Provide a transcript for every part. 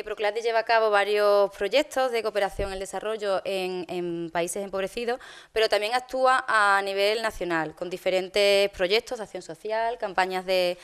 Eh, lleva a cabo varios proyectos de cooperación en desarrollo en, países empobrecidos, pero también actúa a nivel nacional, con diferentes proyectos de acción social, campañas de,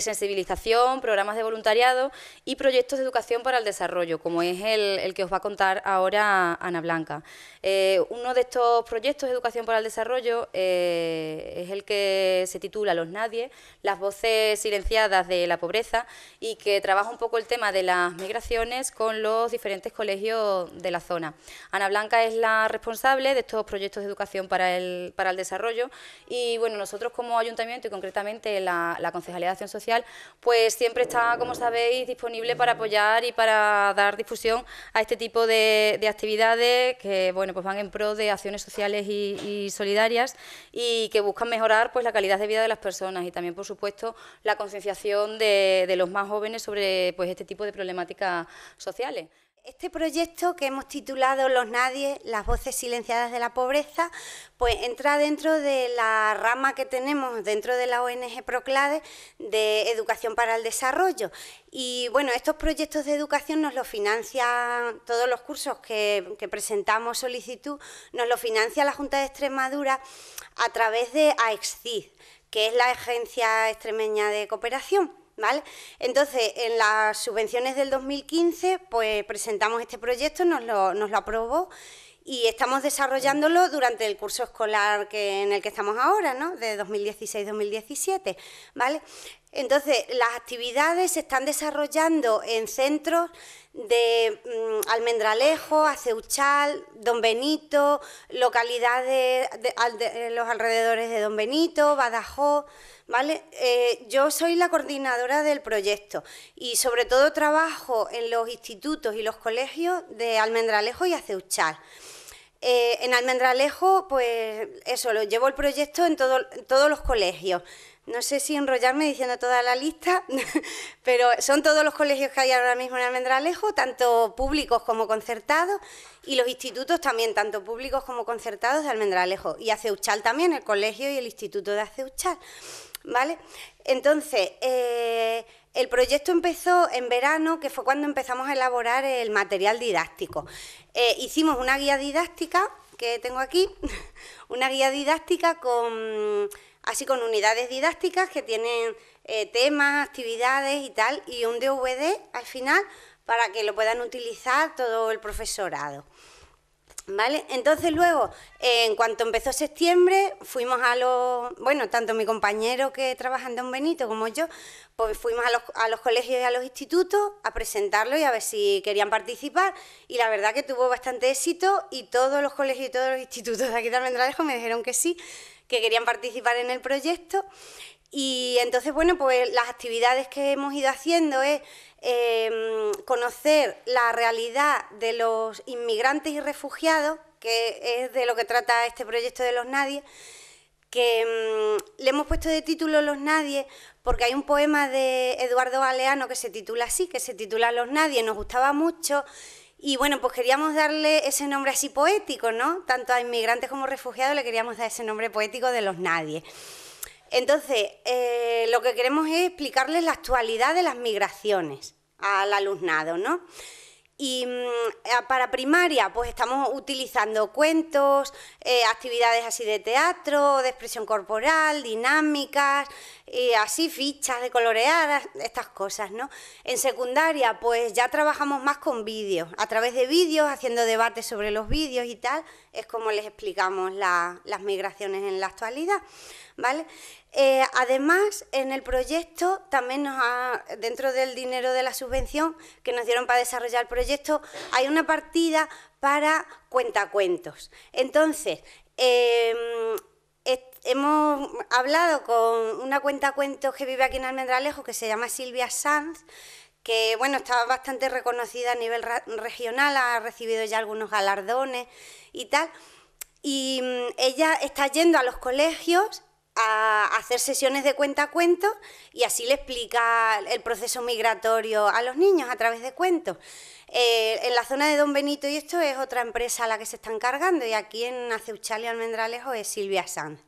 sensibilización, programas de voluntariado y proyectos de educación para el desarrollo, como es el, que os va a contar ahora Ana Blanca. Eh, uno de estos proyectos de educación para el desarrollo eh, es el que se titula Los Nadie, las voces silenciadas de la pobreza y que trabaja un poco el tema de la migración con los diferentes colegios de la zona. Ana Blanca es la responsable de estos proyectos de educación para el, desarrollo y bueno, nosotros como ayuntamiento y concretamente la, Concejalía de Acción Social, pues siempre está, como sabéis, disponible para apoyar y para dar difusión a este tipo de, actividades que bueno, pues van en pro de acciones sociales y, solidarias y que buscan mejorar pues la calidad de vida de las personas y también, por supuesto, la concienciación de, los más jóvenes sobre pues este tipo de problemática este proyecto que hemos titulado Los Nadie, las voces silenciadas de la pobreza, pues entra dentro de la rama que tenemos dentro de la ONG Proclade de Educación para el Desarrollo. Y bueno, estos proyectos de educación nos los financian, todos los cursos que, presentamos solicitud, nos los financia la Junta de Extremadura a través de AEXCID, que es la Agencia Extremeña de Cooperación. ¿vale? Entonces, en las subvenciones del 2015, pues presentamos este proyecto, nos lo, aprobó y estamos desarrollándolo durante el curso escolar que, en el que estamos ahora, ¿no? De 2016-2017, ¿vale? Entonces, las actividades se están desarrollando en centros de mm, Almendralejo, Aceuchal, Don Benito, localidades de, eh, los alrededores de Don Benito, Badajoz, ¿vale? Eh, yo soy la coordinadora del proyecto y sobre todo trabajo en los institutos y los colegios de Almendralejo y Aceuchal. Eh, en Almendralejo, pues eso, lo llevo el proyecto en todos los colegios no sé si enrollarme diciendo toda la lista, pero son todos los colegios que hay ahora mismo en Almendralejo, tanto públicos como concertados, y los institutos también, tanto públicos como concertados de Almendralejo. Y Aceuchal también, el colegio y el instituto de Aceuchal. ¿Vale? Entonces, eh, el proyecto empezó en verano, que fue cuando empezamos a elaborar el material didáctico. Eh, hicimos una guía didáctica, que tengo aquí, una guía didáctica con así con unidades didácticas que tienen eh, temas, actividades y tal, y un DVD al final para que lo puedan utilizar todo el profesorado. ¿Vale? Entonces luego, eh, en cuanto empezó septiembre, fuimos a los, bueno, tanto mi compañero que trabaja en Don Benito como yo, pues fuimos a los, colegios y a los institutos a presentarlo y a ver si querían participar y la verdad que tuvo bastante éxito y todos los colegios y todos los institutos de aquí de Almendralejo me dijeron que sí, que querían participar en el proyecto. Y entonces, bueno, pues las actividades que hemos ido haciendo es em, conocer la realidad de los inmigrantes y refugiados, que es de lo que trata este proyecto de los Nadie, que em, le hemos puesto de título Los Nadie porque hay un poema de Eduardo Aleano que se titula así, que se titula Los Nadie, nos gustaba mucho y bueno, pues queríamos darle ese nombre así poético, ¿no? Tanto a inmigrantes como refugiados le queríamos dar ese nombre poético de los nadie. Entonces, eh, lo que queremos es explicarles la actualidad de las migraciones al alumnado, ¿no? Y mm, para primaria, pues estamos utilizando cuentos, eh, actividades así de teatro, de expresión corporal, dinámicas, así fichas de coloreadas, estas cosas, ¿no? En secundaria, pues ya trabajamos más con vídeos, a través de vídeos, haciendo debates sobre los vídeos y tal es como les explicamos las migraciones en la actualidad. ¿vale? Eh, además, en el proyecto también dentro del dinero de la subvención que nos dieron para desarrollar el proyecto, hay una partida para cuentacuentos. Entonces, em, hemos hablado con una cuentacuentos que vive aquí en Almendralejo que se llama Silvia Sanz que bueno, está bastante reconocida a nivel regional, ha recibido ya algunos galardones y tal. Y mm, ella está yendo a los colegios a hacer sesiones de cuenta cuento y así le explica el proceso migratorio a los niños a través de cuentos. Eh, en la zona de Don Benito y esto es otra empresa a la que se están cargando y aquí en Aceuchal y Almendralejo es Silvia Sanz.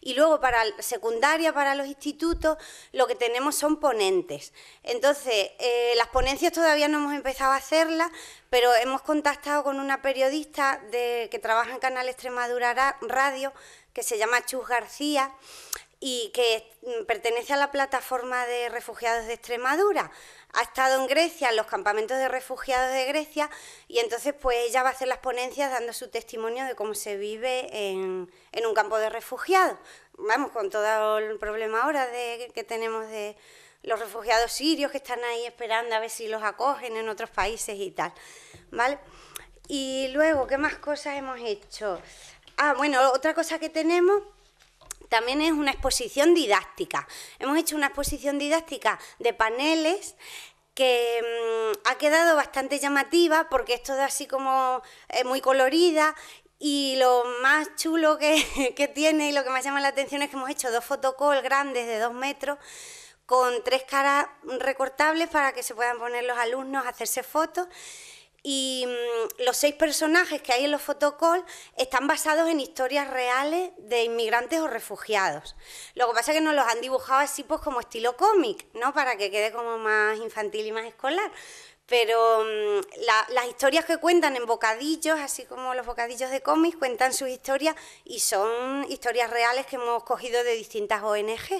Y luego para secundaria, para los institutos, lo que tenemos son ponentes. Entonces, eh, las ponencias todavía no hemos empezado a hacerlas, pero hemos contactado con una periodista de, que trabaja en Canal Extremadura Radio, que se llama Chus García, y que mm, pertenece a la plataforma de refugiados de Extremadura. Ha estado en Grecia, en los campamentos de refugiados de Grecia, y entonces pues ella va a hacer las ponencias dando su testimonio de cómo se vive en, un campo de refugiados. Vamos, con todo el problema ahora que tenemos de los refugiados sirios que están ahí esperando a ver si los acogen en otros países y tal. ¿Vale? Y luego, ¿qué más cosas hemos hecho? Ah, bueno, otra cosa que tenemos también es una exposición didáctica. Hemos hecho una exposición didáctica de paneles que mm, ha quedado bastante llamativa porque es todo así como eh, muy colorida y lo más chulo que, tiene y lo que más llama la atención es que hemos hecho dos fotocall grandes de dos metros con tres caras recortables para que se puedan poner los alumnos a hacerse fotos y mm, los seis personajes que hay en los fotocalls están basados en historias reales de inmigrantes o refugiados. Lo que pasa es que nos los han dibujado así pues como estilo cómic, ¿no? Para que quede como más infantil y más escolar pero mm, las historias que cuentan en bocadillos, así como los bocadillos de cómics, cuentan sus historias y son historias reales que hemos cogido de distintas ONGs.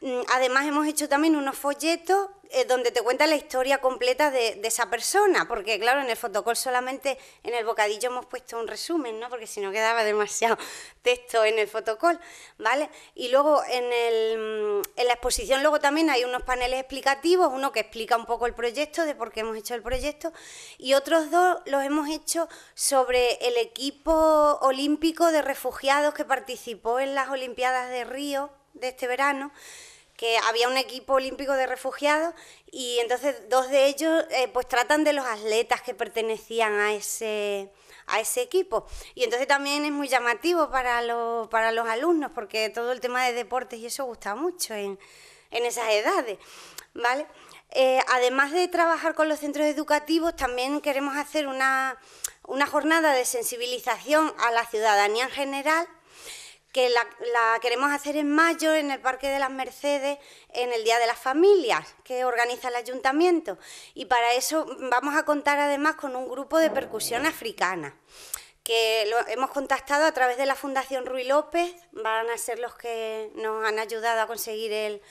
Mm, además hemos hecho también unos folletos eh, donde te cuenta la historia completa de, esa persona, porque claro, en el fotocol solamente en el bocadillo hemos puesto un resumen, ¿no? Porque si no quedaba demasiado texto en el fotocol, ¿vale? Y luego en, mm, en la exposición luego también hay unos paneles explicativos, uno que explica un poco el proyecto, de por qué hemos hecho el proyecto, y otros dos los hemos hecho sobre el equipo olímpico de refugiados que participó en las Olimpiadas de Río de este verano que había un equipo olímpico de refugiados y entonces dos de ellos eh, pues tratan de los atletas que pertenecían a ese a ese equipo y entonces también es muy llamativo para los para los alumnos porque todo el tema de deportes y eso gusta mucho en, esas edades vale eh, además de trabajar con los centros educativos también queremos hacer una una jornada de sensibilización a la ciudadanía en general que la, queremos hacer en mayo en el Parque de las Mercedes, en el Día de las Familias, que organiza el ayuntamiento. Y para eso vamos a contar además con un grupo de percusión africana que hemos contactado a través de la Fundación Ruy López, van a ser los que nos han ayudado a conseguir el,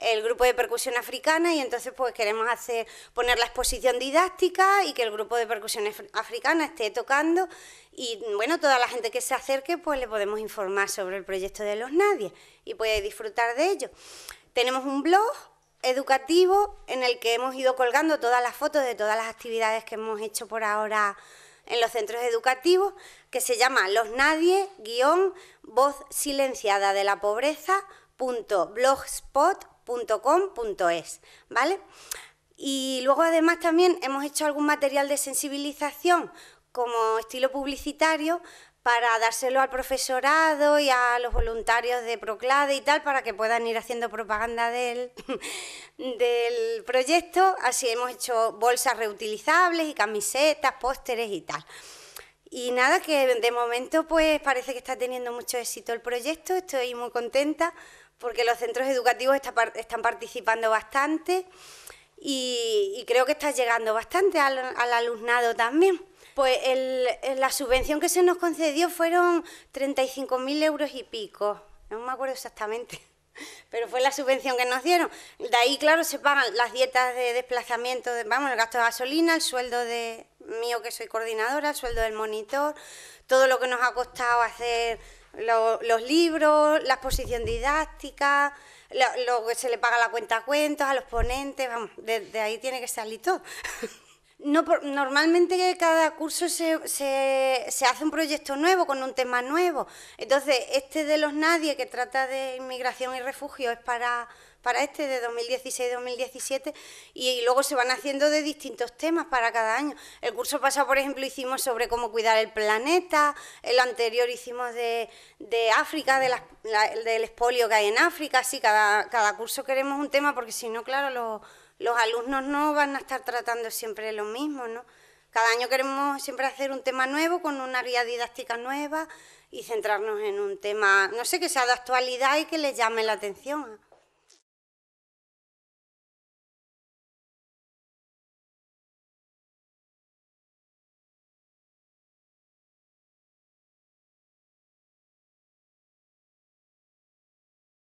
el grupo de percusión africana y entonces pues queremos hacer poner la exposición didáctica y que el grupo de percusión africana esté tocando y bueno, toda la gente que se acerque pues le podemos informar sobre el proyecto de los Nadie y puede disfrutar de ello. Tenemos un blog educativo en el que hemos ido colgando todas las fotos de todas las actividades que hemos hecho por ahora en los centros educativos, que se llama Los Nadie, guión, voz silenciada de la pobreza, .com.es, ¿vale? Y luego además también hemos hecho algún material de sensibilización como estilo publicitario para dárselo al profesorado y a los voluntarios de Proclade y tal, para que puedan ir haciendo propaganda del, del proyecto. Así hemos hecho bolsas reutilizables y camisetas, pósteres y tal. Y nada, que de momento pues parece que está teniendo mucho éxito el proyecto, estoy muy contenta porque los centros educativos están participando bastante y, creo que está llegando bastante al, alumnado también. Pues la subvención que se nos concedió fueron 35.000 euros y pico, no me acuerdo exactamente pero fue la subvención que nos dieron. De ahí, claro, se pagan las dietas de desplazamiento, vamos, el gasto de gasolina, el sueldo de mío que soy coordinadora, el sueldo del monitor, todo lo que nos ha costado hacer los, libros, la exposición didáctica, lo, que se le paga la cuenta a cuentos, a los ponentes, vamos, desde de ahí tiene que salir todo. No, normalmente cada curso se, se, se, hace un proyecto nuevo con un tema nuevo. Entonces, este de los nadie que trata de inmigración y refugio es para para este de 2016-2017 y, luego se van haciendo de distintos temas para cada año. El curso pasado, por ejemplo, hicimos sobre cómo cuidar el planeta, el anterior hicimos de, África, del expolio que hay en África, así cada, cada curso queremos un tema porque si no, claro, los, alumnos no van a estar tratando siempre lo mismo, ¿no? Cada año queremos siempre hacer un tema nuevo con una guía didáctica nueva y centrarnos en un tema, no sé, que sea de actualidad y que le llame la atención.